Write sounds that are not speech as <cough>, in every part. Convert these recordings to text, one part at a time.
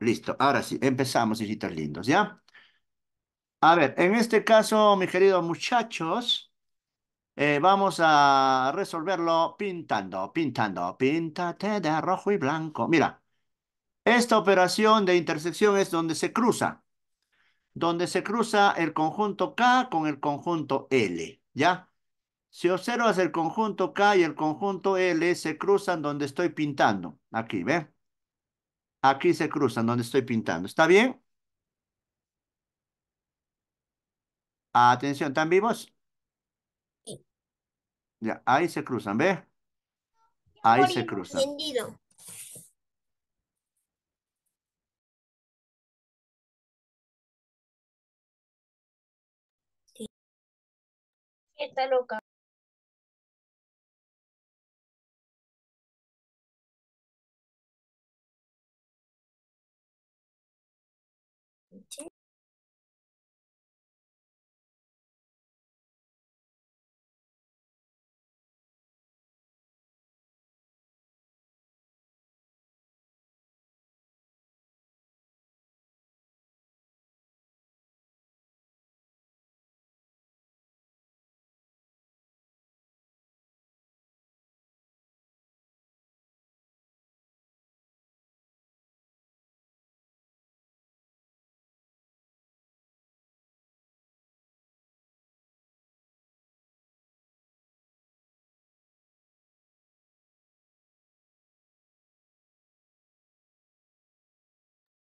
Listo. Ahora sí, empezamos, hijitos lindos, ¿ya? A ver, en este caso, mis queridos muchachos, eh, vamos a resolverlo pintando, pintando. Píntate de rojo y blanco. Mira, esta operación de intersección es donde se cruza. Donde se cruza el conjunto K con el conjunto L, ¿ya? Si observas el conjunto K y el conjunto L se cruzan donde estoy pintando. Aquí, ¿ve? Aquí se cruzan donde estoy pintando. ¿Está bien? Atención, ¿están vivos? Sí. Ya, ahí se cruzan, ve. Ahí se cruzan. Entendido. está loca.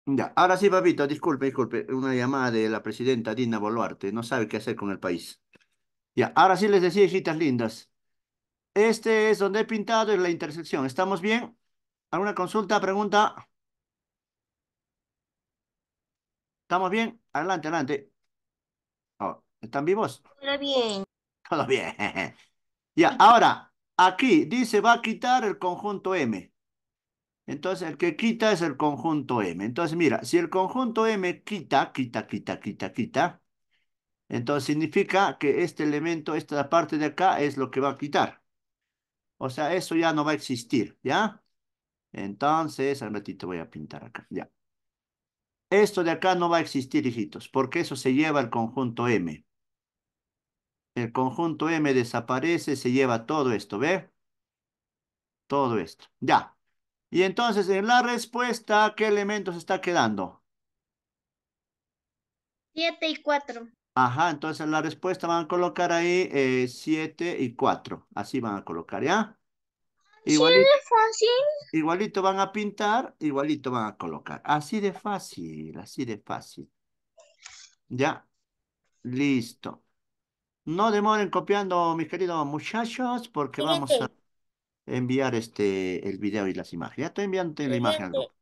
Ya, ahora sí, papito, disculpe, disculpe, una llamada de la presidenta Dina Boluarte, no sabe qué hacer con el país. Ya, ahora sí les decía, hijitas lindas, este es donde he pintado en la intersección, ¿estamos bien? ¿Alguna consulta, pregunta? ¿Estamos bien? Adelante, adelante. Oh, ¿Están vivos? Todo bien. Todo bien. <laughs> ya, ahora, aquí dice va a quitar el conjunto M. Entonces, el que quita es el conjunto M. Entonces, mira, si el conjunto M quita, quita, quita, quita, quita, entonces significa que este elemento, esta parte de acá, es lo que va a quitar. O sea, eso ya no va a existir, ¿ya? Entonces, al ratito voy a pintar acá, ya. Esto de acá no va a existir, hijitos, porque eso se lleva el conjunto M. El conjunto M desaparece, se lleva todo esto, ¿ve? Todo esto, ya. Y entonces, en la respuesta, ¿qué elementos está quedando? Siete y cuatro. Ajá, entonces en la respuesta van a colocar ahí eh, siete y cuatro. Así van a colocar, ¿ya? Igualito, Igualito van a pintar, igualito van a colocar. Así de fácil, así de fácil. Ya. Listo. No demoren copiando, mis queridos muchachos, porque vamos a enviar este, el video y las imágenes. Ya estoy enviando la imagen al grupo.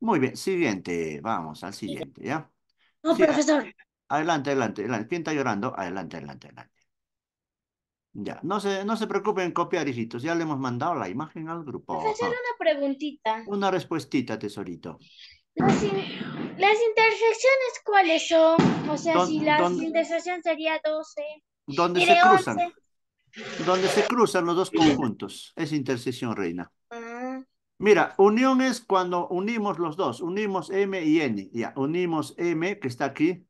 Muy bien, siguiente, vamos al siguiente, ¿ya? No, profesor. Adelante, adelante, adelante. ¿Quién está llorando? Adelante, adelante, adelante. Ya, no se, no se preocupen copiar, hijitos. Ya le hemos mandado la imagen al grupo. a hacer ah. una preguntita. Una respuestita, tesorito. Las, intersecciones, ¿cuáles son? O sea, si la intersección sería 12. ¿Dónde se cruzan? donde se cruzan los dos conjuntos. Es intersección, Reina. Ah. Mira, unión es cuando unimos los dos. Unimos M y N. Ya, unimos M, que está aquí.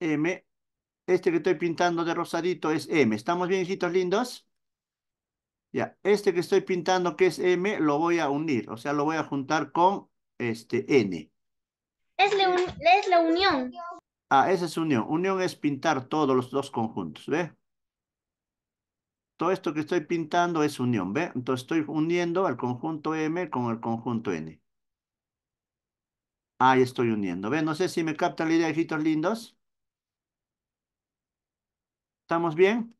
M. Este que estoy pintando de rosadito es M. ¿Estamos bien, hijitos lindos? Ya, este que estoy pintando que es M, lo voy a unir. O sea, lo voy a juntar con este N. Es la, es la unión. Ah, esa es unión. Unión es pintar todos los dos conjuntos, ¿ve? Todo esto que estoy pintando es unión, ¿ve? Entonces estoy uniendo al conjunto M con el conjunto N. Ahí estoy uniendo, ¿ve? No sé si me capta la idea, hijitos lindos. ¿Estamos bien?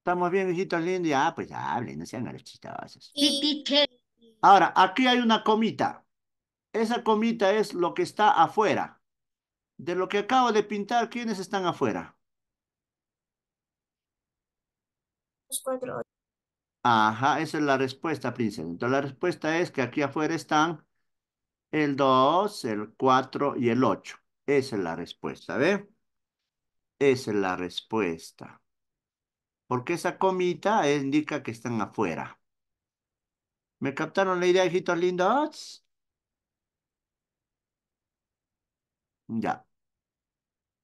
¿Estamos bien, hijitos lindos? Ah, pues hablen, no sean chistosos. Ahora, aquí hay una comita. Esa comita es lo que está afuera. De lo que acabo de pintar, ¿quiénes están afuera? cuatro Ajá, esa es la respuesta, princesa. Entonces la respuesta es que aquí afuera están el 2, el 4 y el 8. Esa es la respuesta, ¿ve? Esa es la respuesta. Porque esa comita indica que están afuera. ¿Me captaron la idea, hijitos lindos? Ya.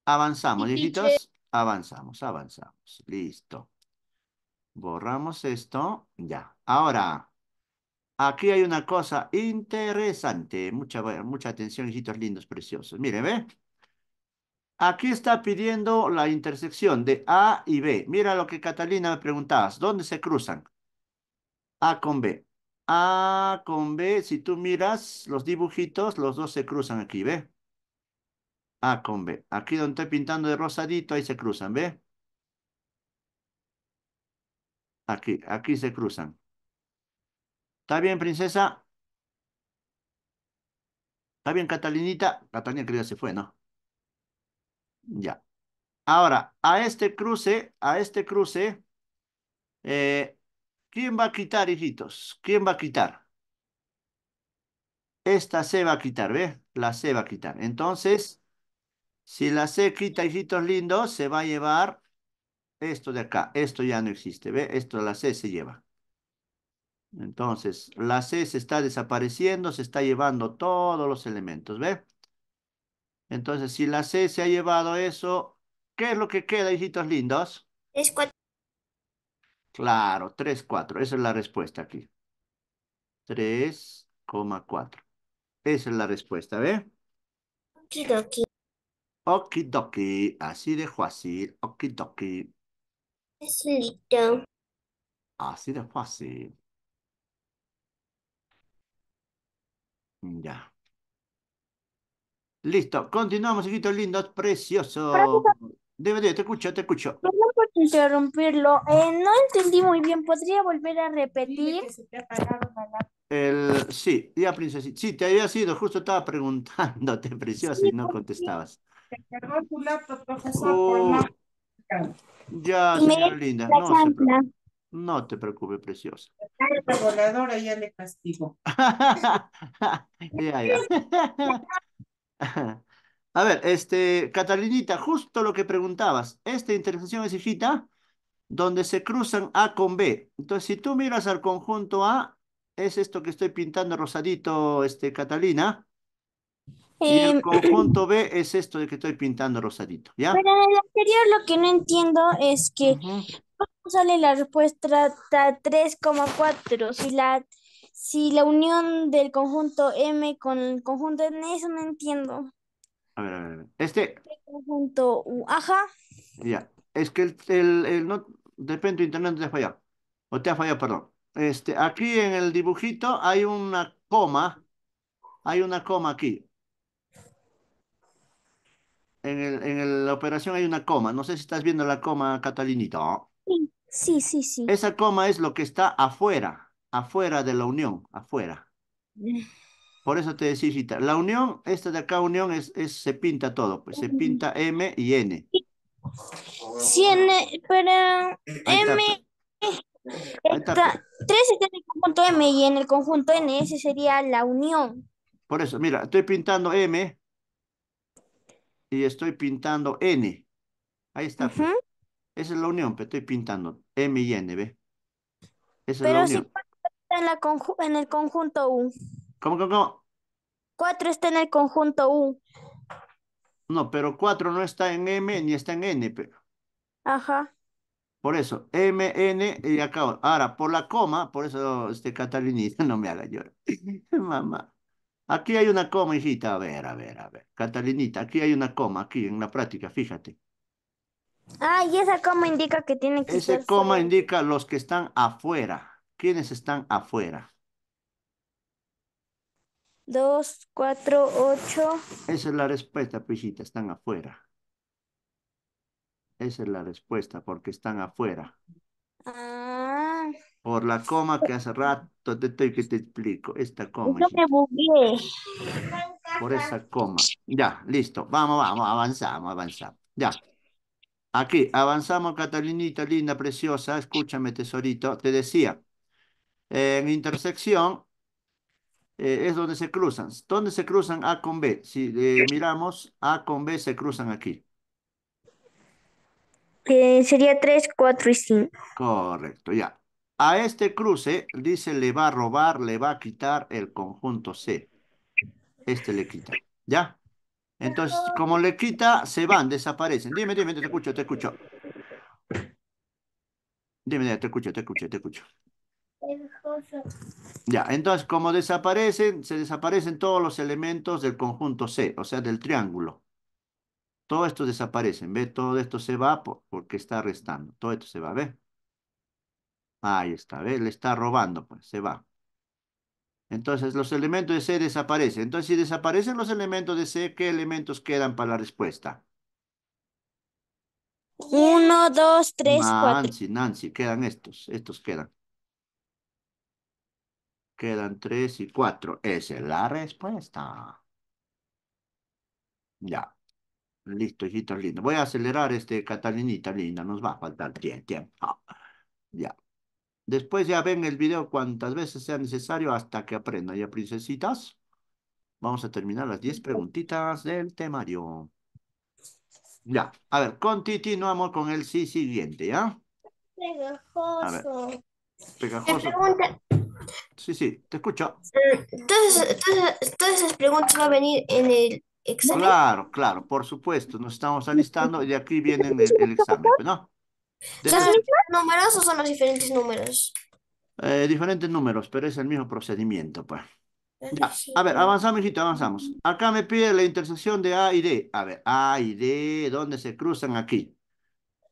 Avanzamos, hijitos. Avanzamos, avanzamos. Listo. Borramos esto. Ya. Ahora, aquí hay una cosa interesante. Mucha, mucha atención, hijitos lindos, preciosos. Miren, ¿ve? Aquí está pidiendo la intersección de A y B. Mira lo que Catalina me preguntabas. ¿Dónde se cruzan? A con B. A con B, si tú miras los dibujitos, los dos se cruzan aquí, ¿ve? A con B. Aquí donde estoy pintando de rosadito, ahí se cruzan, ¿ve? Aquí, aquí se cruzan. ¿Está bien, princesa? ¿Está bien, Catalinita? Catalina creo que se fue, ¿no? Ya. Ahora, a este cruce, a este cruce, eh, ¿quién va a quitar, hijitos? ¿Quién va a quitar? Esta C va a quitar, ¿ves? La C va a quitar. Entonces, si la C quita, hijitos lindos, se va a llevar esto de acá, esto ya no existe, ¿ve? Esto la C se lleva. Entonces, la C se está desapareciendo, se está llevando todos los elementos, ¿ve? Entonces, si la C se ha llevado eso, ¿qué es lo que queda, hijitos lindos? Es 4. Claro, 3, 4. Esa es la respuesta aquí. 3,4. Esa es la respuesta, ¿ve? Okidoki. Okidoki. Así de fácil. Okidoki. Listo. Así ah, de fácil. Ya. Listo. Continuamos, chiquitos lindos, precioso. de, te escucho, te escucho. Perdón por interrumpirlo. Eh, no entendí muy bien. ¿Podría volver a repetir? El, sí, ya, princesita. Sí, te había sido. Justo estaba preguntándote, <laughs> preciosa, y no contestabas. Se cargó tu laptop, profesor, ya, señora linda, no te preocupes, preciosa. La voladora ya le castigo. <laughs> ya, ya. <laughs> A ver, este, Catalinita, justo lo que preguntabas. Esta intersección es hijita donde se cruzan A con B. Entonces, si tú miras al conjunto A, es esto que estoy pintando rosadito, este, Catalina. Y el em, conjunto B es esto de que estoy pintando rosadito, ¿ya? Pero en el anterior lo que no entiendo es que ¿cómo sale la respuesta 3,4 si la si la unión del conjunto M con el conjunto N eso no entiendo. A ver, a ver, a ver. Este conjunto U, ajá. Ya, es que el, el, no de repente internet te ha fallado. O te ha fallado, perdón. Este, aquí en el dibujito hay una coma. Hay una coma aquí en, la operación hay una coma. No sé si estás viendo la coma, Catalinita. Sí, sí, sí, Esa coma es lo que está afuera, afuera de la unión, afuera. <laughs> Por eso te decía, Rita. la unión, esta de acá unión, es, se pinta todo, pues se pinta M y N. Sí, N, pero M... Está. 3 pues. está en el conjunto M y en el conjunto N, ese sería la unión. Por eso, mira, estoy pintando M, y estoy pintando N. Ahí está. Pues. Esa es la unión, pero estoy pintando M y N, ¿ve? Esa es la unión. Si está en, el conjunto U. ¿Cómo, cómo, cómo? Cuatro está en el conjunto U. No, pero 4 no está en M ni está en N, pero. Ajá. Por eso, M, N, y acabo. Ahora, por la coma, por eso este Catalinita <laughs> no me haga llorar. <laughs> Mamá. Aquí hay una coma, hijita. A ver, a ver, a ver. Catalinita, aquí hay una coma, aquí en la práctica, fíjate. Ah, y esa coma indica que tiene que Ese Esa coma indica los que están afuera. ¿Quiénes están afuera? Dos, cuatro, ocho. Esa es la respuesta, pues, hijita. están afuera. Esa es la respuesta, porque están afuera. Ah. Por la coma que hace rato te, que te explico. Esta coma. Yo me Por esa coma. Ya, listo. Vamos, vamos, avanzamos, avanzamos. Ya. Aquí, avanzamos, Catalinita, linda, preciosa. Escúchame, tesorito. Te decía, en intersección eh, es donde se cruzan. ¿Dónde se cruzan A con B? Si eh, miramos, A con B se cruzan aquí. sería 3, 4 y 5. Correcto, ya. A este cruce, dice, le va a robar, le va a quitar el conjunto C. Este le quita. ¿Ya? Entonces, como le quita, se van, desaparecen. Dime, dime, te escucho, te escucho. Dime, te escucho, te escucho, te escucho. Ya, entonces, como desaparecen, se desaparecen todos los elementos del conjunto C, o sea, del triángulo. Todo esto desaparece, ¿ve? Todo esto se va porque está restando. Todo esto se va, ¿ve? Ahí está, Le está robando, pues, se va. Entonces, los elementos de C desaparecen. Entonces, si desaparecen los elementos de C, ¿qué elementos quedan para la respuesta? Uno, dos, tres, cuatro. Nancy, Nancy, quedan estos, estos quedan. Quedan tres y cuatro. Esa es la respuesta. Ya. Listo, hijitos linda. Voy a acelerar este Catalinita linda. Nos va a faltar tiempo. Ya. Después ya ven el video cuantas veces sea necesario hasta que aprendan. Ya, princesitas, vamos a terminar las 10 preguntitas del temario. Ya, a ver, continuamos con el sí siguiente, ¿ya? Pegajoso. Pegajoso. Sí, sí, te escucho. Entonces, entonces, todas esas preguntas van a venir en el examen. Claro, claro, por supuesto, nos estamos alistando y aquí viene el examen, pues, ¿no? ¿Son los números o son los diferentes números? diferentes números, pero es el mismo procedimiento, pues. A ver, avanzamos, hijito, avanzamos. Acá me pide la intersección de A y D. A ver, A y D, ¿dónde se cruzan aquí?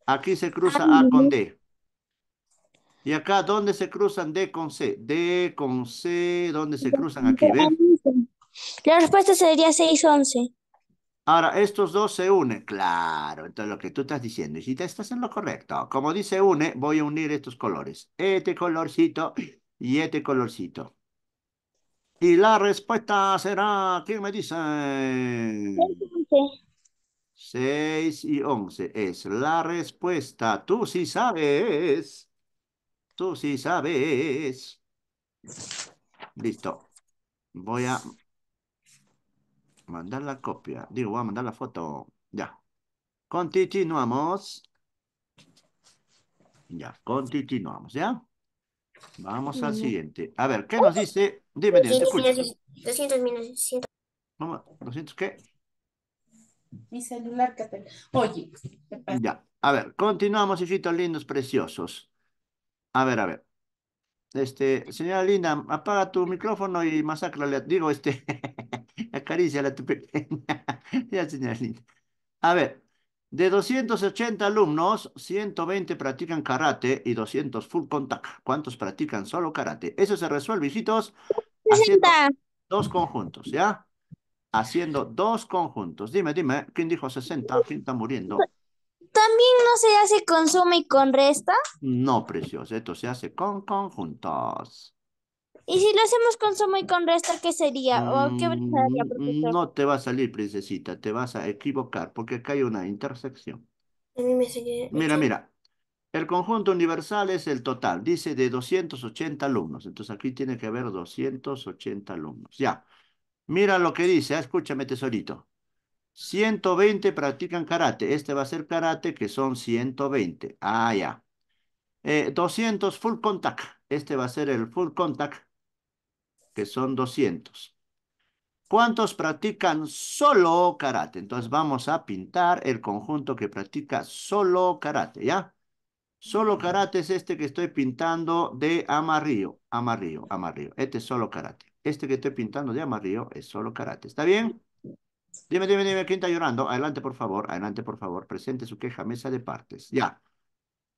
Aquí se cruza A con D. Y acá, ¿dónde se cruzan D con C? D con C, ¿dónde se cruzan aquí? La respuesta sería 6, 11. Ahora, estos dos se unen. Claro, entonces lo que tú estás diciendo, Y si te estás en lo correcto. Como dice une, voy a unir estos colores. Este colorcito y este colorcito. Y la respuesta será, ¿qué me dice? 6 y 11 es la respuesta. Tú sí sabes. Tú sí sabes. Listo. Voy a Mandar la copia. Digo, voy a mandar la foto. Ya. Continuamos. Ya, continuamos, ¿ya? Vamos al siguiente. A ver, ¿qué nos dice? Dime, dime, 200 minutos. ¿Cómo? ¿200 qué? Mi celular, Catel. Oye. Ya, a ver, continuamos, hijitos lindos, preciosos. A ver, a ver. Este, señora Linda, apaga tu micrófono y masacrale. Digo, este... <laughs> caricia, la tu pequeña. <laughs> A ver, de 280 alumnos, 120 practican karate y 200 full contact. ¿Cuántos practican solo karate? Eso se resuelve, hijitos, haciendo dos conjuntos, ¿ya? Haciendo dos conjuntos. Dime, dime, ¿quién dijo 60? ¿Quién está muriendo? ¿También no se hace con suma y con resta? No, precioso, esto se hace con conjuntos. Y si lo hacemos con suma y con resta, ¿qué sería? Mm, no te va a salir, princesita, te vas a equivocar, porque acá hay una intersección. Mira, mira. El conjunto universal es el total, dice de 280 alumnos. Entonces aquí tiene que haber 280 alumnos. Ya. Mira lo que dice, ah, escúchame, tesorito. 120 practican karate. Este va a ser karate, que son 120. Ah, ya. 200 eh, full contact. Este va a ser el full contact, que son 200. ¿Cuántos practican solo karate? Entonces vamos a pintar el conjunto que practica solo karate, ¿ya? Solo karate es este que estoy pintando de amarillo, amarillo, amarillo. Este es solo karate. Este que estoy pintando de amarillo es solo karate. ¿Está bien? Dime, dime, dime, ¿quién está llorando? Adelante, por favor, adelante, por favor. Presente su queja, mesa de partes. Ya.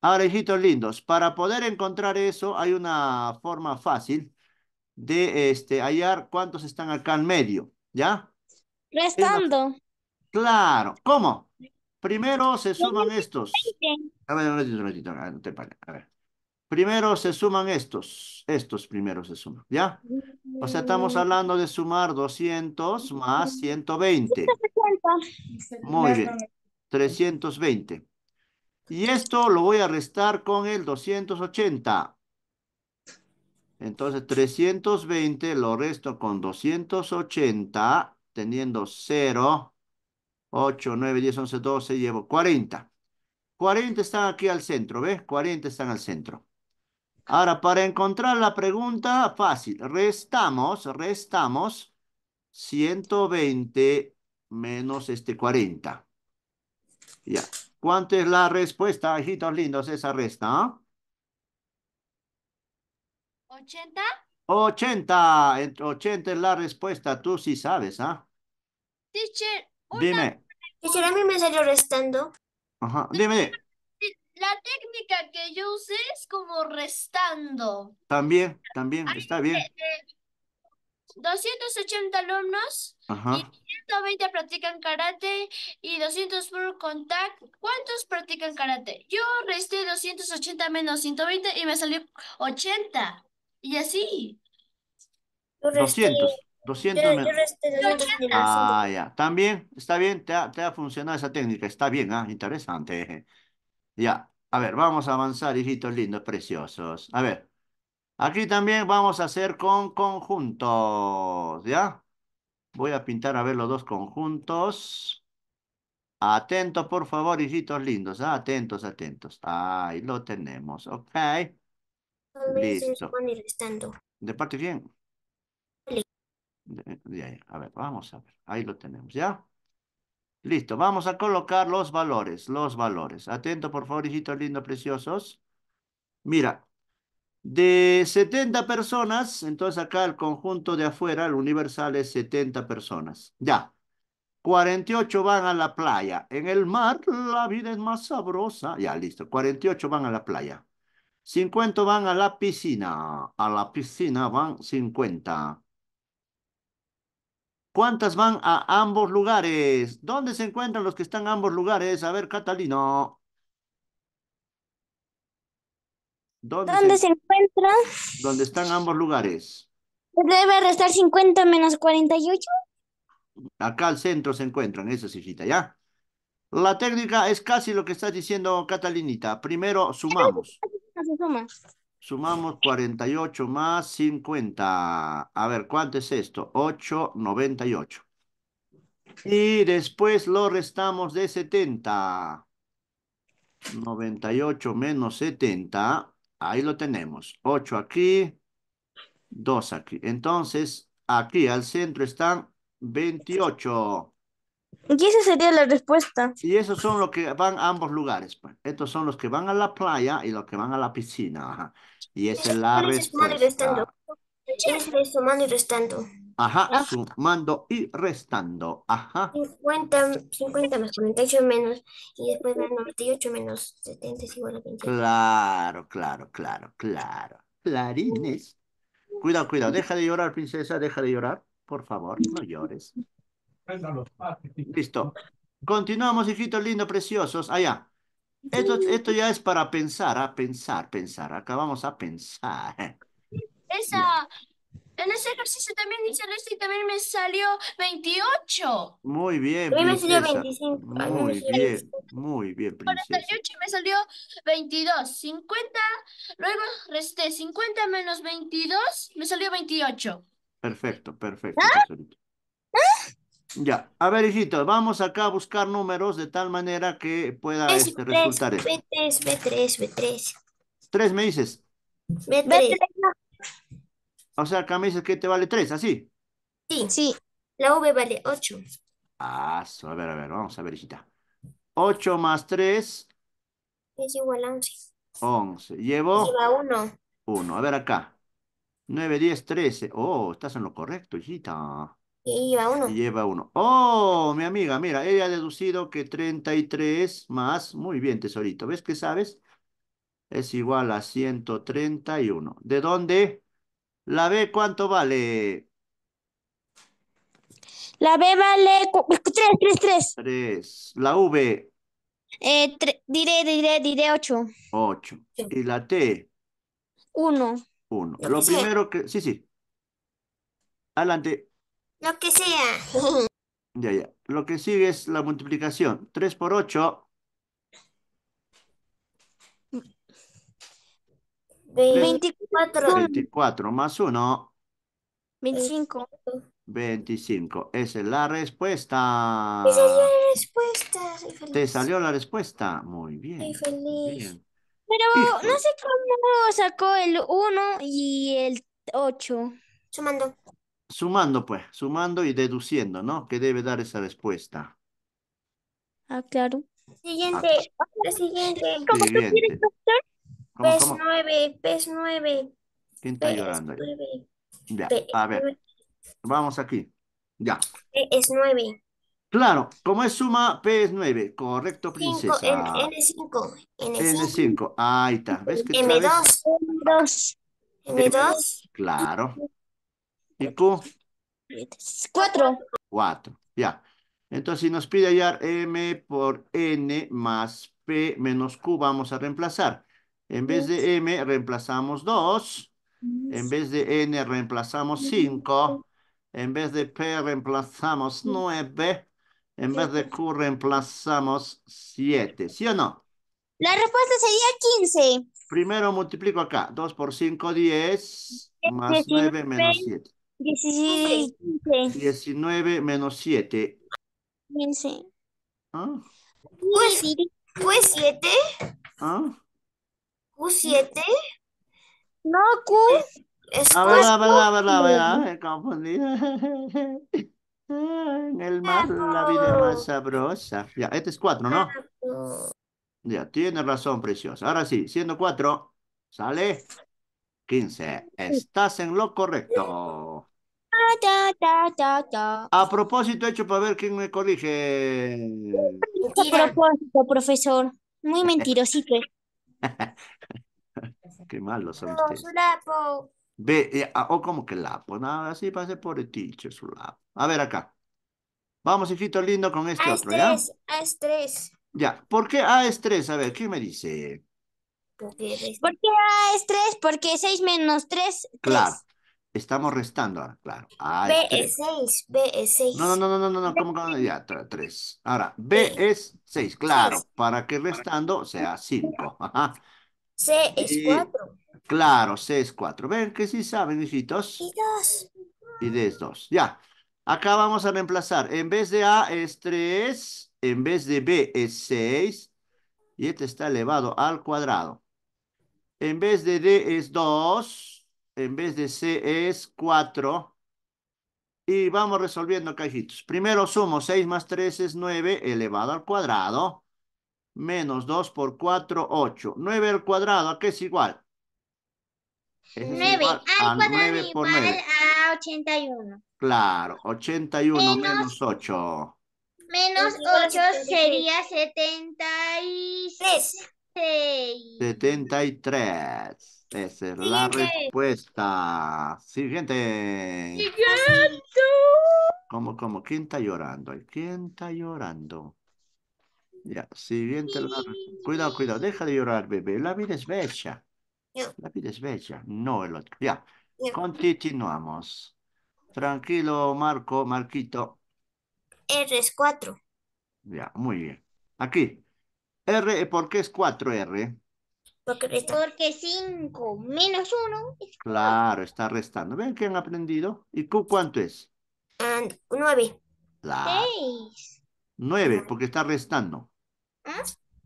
Ahora, hijitos lindos, para poder encontrar eso hay una forma fácil de este, hallar cuántos están acá en medio, ¿ya? Restando. Claro, ¿cómo? Primero se suman estos. A ver, no te Primero se suman estos, estos primero se suman, ¿ya? O sea, estamos mm. hablando de sumar 200 más 120. Muy bien, 320. Y esto lo voy a restar con el 280. Entonces, 320 lo resto con 280, teniendo 0, 8, 9, 10, 11, 12, llevo 40. 40 están aquí al centro, ¿ves? 40 están al centro. Ahora, para encontrar la pregunta, fácil. Restamos, restamos 120 menos este 40. Ya. ¿Cuánto es la respuesta, hijitos lindos, esa resta? ¿eh? ¿80? 80, 80 es la respuesta, tú sí sabes, ¿ah? Dime. Teacher, a mí me salió restando. Ajá, dime. La técnica que yo usé es como restando. También, también, está bien. 280 alumnos y 120 practican karate y 200 por contact. ¿Cuántos practican karate? Yo resté 280 menos 120 y me salió 80. Y así. 200, 200 Ah, ya. También, está bien, te ha, funcionado esa técnica. Está bien, ah, interesante. Ya, a ver, vamos a avanzar, hijitos lindos, preciosos. A ver, aquí también vamos a hacer con conjuntos, ¿ya? Voy a pintar, a ver, los dos conjuntos. Atentos, por favor, hijitos lindos. Ah, atentos, atentos. Ahí lo tenemos, ok. ¿De parte bien? A ver, vamos a ver. Ahí lo tenemos, ¿ya? Listo, vamos a colocar los valores, los valores. Atento, por favor, hijitos lindos, preciosos. Mira, de 70 personas, entonces acá el conjunto de afuera, el universal es 70 personas. Ya. 48 van a la playa. En el mar la vida es más sabrosa. Ya, listo. 48 van a la playa. 50 van a la piscina. A la piscina van 50. ¿Cuántas van a ambos lugares? ¿Dónde se encuentran los que están en ambos lugares? A ver, Catalino. ¿Dónde, se... encuentran? ¿Dónde están ambos lugares? Debe restar 50 menos 48. Acá al centro se encuentran, eso sí, ¿ya? La técnica es casi lo que está diciendo, Catalinita. Primero sumamos. Sumamos 48 más 50. A ver, ¿cuánto es esto? 8, 98. Y después lo restamos de 70. 98 menos 70. Ahí lo tenemos. 8 aquí, 2 aquí. Entonces, aquí al centro están 28. Y esa sería la respuesta. Y esos son los que van a ambos lugares. Pues. Estos son los que van a la playa y los que van a la piscina. Y esa es la respuesta. Sumando y restando. Ajá, ah. sumando y restando. Ajá. 50, 50 más 48 menos y después 98 menos 70 es igual a 28. Claro, claro, claro, claro. Clarines. Cuidado, cuidado. Deja de llorar, princesa. Deja de llorar. Por favor, no llores. Listo. Continuamos, hijitos lindos, preciosos. Allá. Ah, esto, esto ya es para pensar, a ah, pensar, pensar. Acabamos a pensar. Esa, en ese ejercicio también hice esto y también me salió 28. Muy bien. A salió 25. Muy bien, muy bien, princesa. me salió 22. 50, luego resté 50 menos 22, me salió 28. Perfecto, perfecto. ¿Ah? Ya, a ver, hijitos, vamos acá a buscar números de tal manera que pueda este, resultar esto. B3, B3, B3. ¿Tres me dices? B3. B3. O sea, acá me dices que te vale tres, ¿así? Sí, sí. La V vale 8. Ah, a ver, a ver, vamos a ver, hijita. 8 más 3. Es igual a 11. 11. Llevo. 1. 1. A ver acá. 9, 10, 13. Oh, estás en lo correcto, hijita. Y lleva uno. lleva uno. Oh, mi amiga, mira, ella ha deducido que 33 más, muy bien, tesorito, ¿ves qué sabes? Es igual a 131. ¿De dónde? La B, ¿cuánto vale? La B vale 3, 3, 3. 3. La V. Eh, diré, diré, diré 8. 8. ¿Y la T? 1. 1. Lo primero que... Sí, sí. Adelante. Lo que sea. <laughs> ya, ya. Lo que sigue es la multiplicación. 3 por 8. 24. 24 más 1. 25. 25. Esa es la respuesta. Esa es la respuesta. Te salió la respuesta. Muy bien. Estoy feliz. Bien. Pero no sé cómo sacó el 1 y el 8. Sumando. Sumando, pues, sumando y deduciendo, ¿no? Que debe dar esa respuesta. Ah, claro. Siguiente, ah, pues. siguiente. ¿Cómo siguiente. quieres, doctor? ¿Cómo, PES cómo? 9, PES 9. ¿Quién está llorando 9. Ya, a ver. Vamos aquí. Ya. es 9. Claro, como es suma, P es 9. Correcto, princesa. N, 5 N5. 5 Ahí está. ¿Ves que M2. M2. M2. Claro. ¿Y tú? Cuatro. Cuatro, ya. Entonces, si nos pide hallar m por n más p menos q, vamos a reemplazar. En vez de m, reemplazamos 2. En vez de n, reemplazamos 5. En vez de p, reemplazamos 9. En vez de q, reemplazamos 7. ¿Sí o no? La respuesta sería 15. Primero multiplico acá. 2 por 5, 10. Más 9, menos 7. Diecinueve. menos siete. Quince. Ah. Pues, pues, siete. Ah. q Q7. No, Q. Es a En el mar la vida más sabrosa. Ya, este es cuatro, ¿no? Ya, tiene razón, preciosa. Ahora sí, siendo cuatro, sale 15. Estás en lo correcto. A propósito, hecho para ver quién me corrige. A propósito, profesor. Muy mentirosito. <laughs> Qué malos son ustedes. Ve, eh, ah, o como que lapo, nada, así pase por el ticho, su lapo. A ver acá. Vamos, hijito lindo, con este a otro, ¿ya? A estrés. Ya, ¿por qué A es A ver, ¿qué me dice? ¿Por qué A es Porque 6 menos 3, 3. Claro, Estamos restando ahora, claro. Ay, B tres. es 6, B es 6. No, no, no, no, no, no, ¿cómo que Ya, 3. Ahora, B, B es 6, claro, seis. para que restando sea 5. <laughs> C es 4. Claro, C es 4. Ven que sí saben, hijitos. Y 2. Y D es 2, ya. Acá vamos a reemplazar. En vez de A es 3, en vez de B es 6, y este está elevado al cuadrado. En vez de D es 2, en vez de C es 4. Y vamos resolviendo cajitos. Primero sumo 6 más 3 es 9 elevado al cuadrado. Menos 2 por 4, 8. 9 al cuadrado, ¿a qué es igual? 9 al cuadrado 9 igual a 81. Claro, 81 menos, 8. Menos 8 sería 73. 73. Esa es la respuesta. Siguiente. Siguiente. cómo? como, ¿quién está llorando? ¿Quién está llorando? Ya, siguiente. Cuidado, cuidado, deja de llorar, bebé. La vida es bella. La vida es bella, no el otro. Ya, continuamos. Tranquilo, Marco, Marquito. R es 4. Ya, muy bien. Aquí. R, ¿por qué es cuatro r porque, 5 menos 1 es 4. Claro, está restando. ¿Ven que han aprendido? ¿Y Q cuánto es? 9. 6. 9, porque está restando. ¿Ah?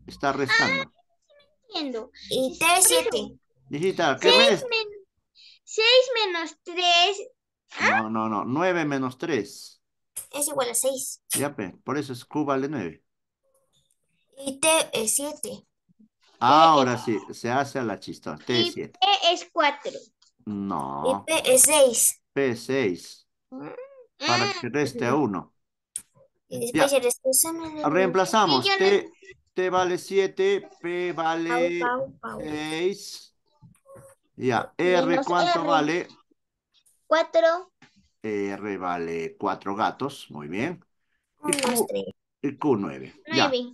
Está restando. Ah, no entiendo. Y 3, 7. Dijita, ¿qué es? 6 menos 3. ¿Ah? No, no, no. 9 menos 3. Es igual a 6. Ya, pe. Pues, por eso es Q vale 9. Y T es 7. Ahora sí, se hace a la chistón. T7. P es 4. No. Y P es 6. P es 6. Mm, Para mm. que reste 1. Y después ya. El Reemplazamos. T, vale 7, P vale 6. Ya. R cuánto vale? 4. R vale 4 gatos. Muy bien. Y Q, y Q9. 9.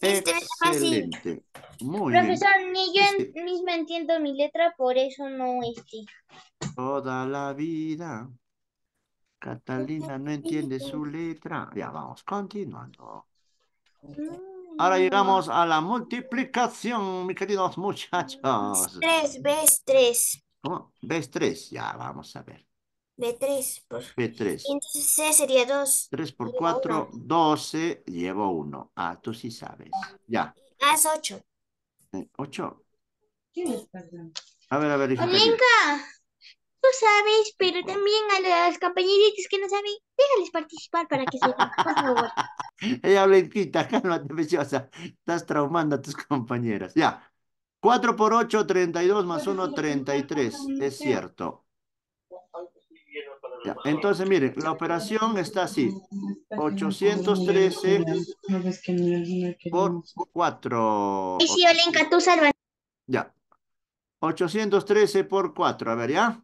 Este excelente. Muy Profesor, ni yo este misma entiendo mi letra, por eso no estoy. Toda la vida. Catalina no entiende su letra. Ya vamos, continuando. Mm. Ahora llegamos a la multiplicación, mis queridos muchachos. Tres, ves tres. ¿Cómo? Ves tres, ya vamos a ver. B3. Por... B3. Entonces C sería 2. 3 por 4, 12, llevo 1. Ah, tú sí sabes. Ya. Haz ah, es 8. ¿8? Eh, a ver, a ver. Olenka, tú sabes, pero también a las compañeritas que no saben, déjales participar para que sepan, <laughs> por favor. Ella, Olenquita, <laughs> cálmate, preciosa. Estás traumando a tus compañeras. Ya. 4 por 8, 32 más 1, 33. Es cierto entonces, miren, la operación está así. 813 por 4. Y si Ya. 813 por 4. A ver, ¿ya?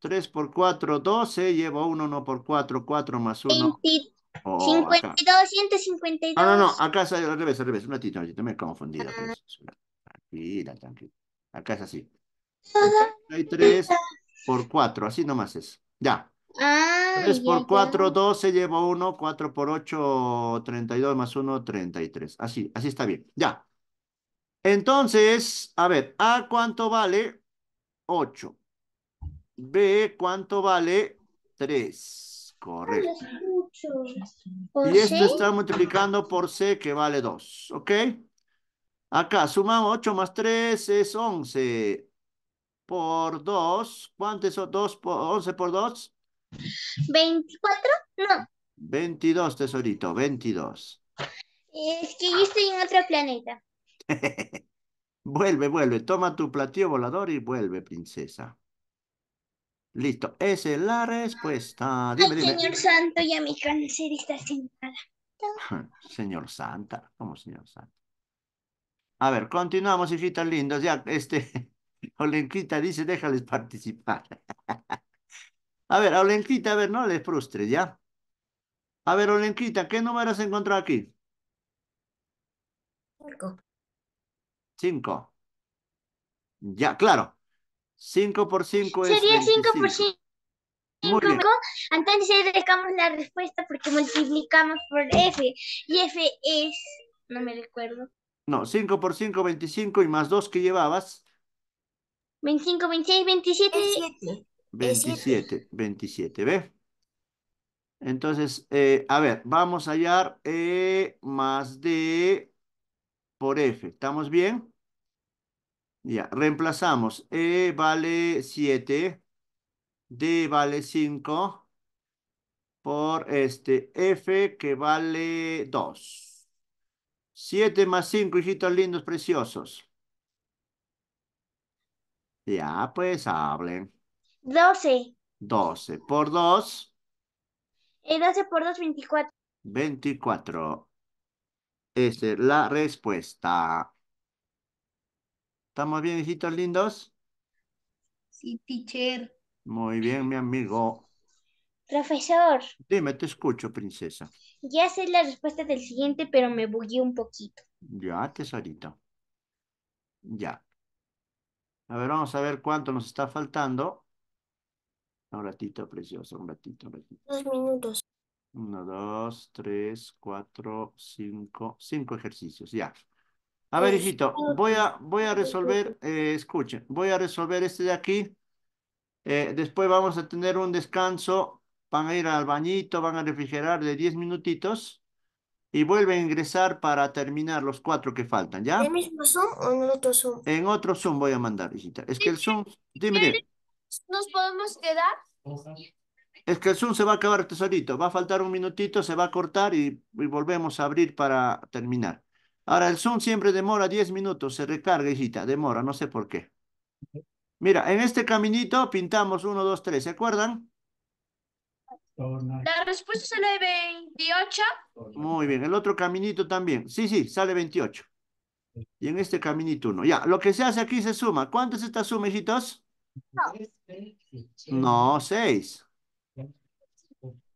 3 por 4, 12. Llevo 1, 1 por 4, 4 más 1. 52, 152. No, no, no, acá es al revés, al revés. Un ratito, un ratito, me he confundido. Ah. Pues, tranquila, tranquila. Acá es así. 3 por 4, así nomás es. Ya. 3 ah, por 4, 12, llevo 1, 4 por 8, 32 más 1, 33. Así, así está bien. Ya. Entonces, a ver, ¿A cuánto vale? 8. ¿B cuánto vale? 3. Correcto. y esto está multiplicando por C que vale 2. ¿Ok? Acá sumamos 8 más 3 es 11 por 2. ¿Cuánto es 2 11 por 2? 24, no. 22, tesorito, 22. Es que yo estoy en otro planeta. <laughs> vuelve, vuelve. Toma tu platillo volador y vuelve, princesa. Listo, esa es la respuesta. Dime, Ay, señor santo, ya me cansé esta estar sentada. señor santa, ¿cómo señor santa? A ver, continuamos, hijitas lindas. Ya, este, <laughs> Olenquita dice, déjales participar. <laughs> a ver, Olenquita, a ver, no les frustre, ¿ya? A ver, Olenquita, ¿qué número has encontrado aquí? Cinco. Cinco. Ya, claro. Cinco por cinco es Sería por cinco. Muy bien. Entonces dejamos la respuesta porque multiplicamos por F. Y F es, no me recuerdo. No, cinco por cinco, veinticinco y más dos que llevabas. 25, 26, 27. 27. 27, 27, ¿ves? Entonces, eh, a ver, vamos a hallar E más D por F. ¿Estamos bien? Ya, reemplazamos. E vale 7, D vale 5, por este F que vale 2. 7 más 5, hijitos lindos, preciosos. Ya, pues hablen. 12. 12. ¿Por 2? 12 eh, por 2, 24. 24. Esa es la respuesta. ¿Estamos bien, hijitos lindos? Sí, teacher. Muy bien, mi amigo. Profesor. Dime, te escucho, princesa. Ya sé la respuesta del siguiente, pero me bugué un poquito. Ya, tesorito. Ya. A ver, vamos a ver cuánto nos está faltando. Un ratito, precioso, un ratito, un Dos minutos. Uno, dos, tres, cuatro, cinco, cinco ejercicios, ya. A ver, hijito, voy a, voy a resolver, eh, escuchen, voy a resolver este de aquí. Eh, después vamos a tener un descanso, van a ir al bañito, van a refrigerar de diez minutitos y vuelve a ingresar para terminar los cuatro que faltan, ¿ya? ¿En el mismo Zoom o en otro Zoom? En otro Zoom voy a mandar, hijita. Es que el Zoom... Dime, ¿Nos podemos quedar? Es que el Zoom se va a acabar tesorito. Este va a faltar un minutito, se va a cortar y, y volvemos a abrir para terminar. Ahora, el Zoom siempre demora 10 minutos, se recarga, hijita. Demora, no sé por qué. Mira, en este caminito pintamos 1, 2, 3, ¿se acuerdan? La respuesta sale 28. Muy bien, el otro caminito también. Sí, sí, sale 28. Y en este caminito uno. Ya, lo que se hace aquí se suma. ¿Cuánto es esta hijitos? No, seis.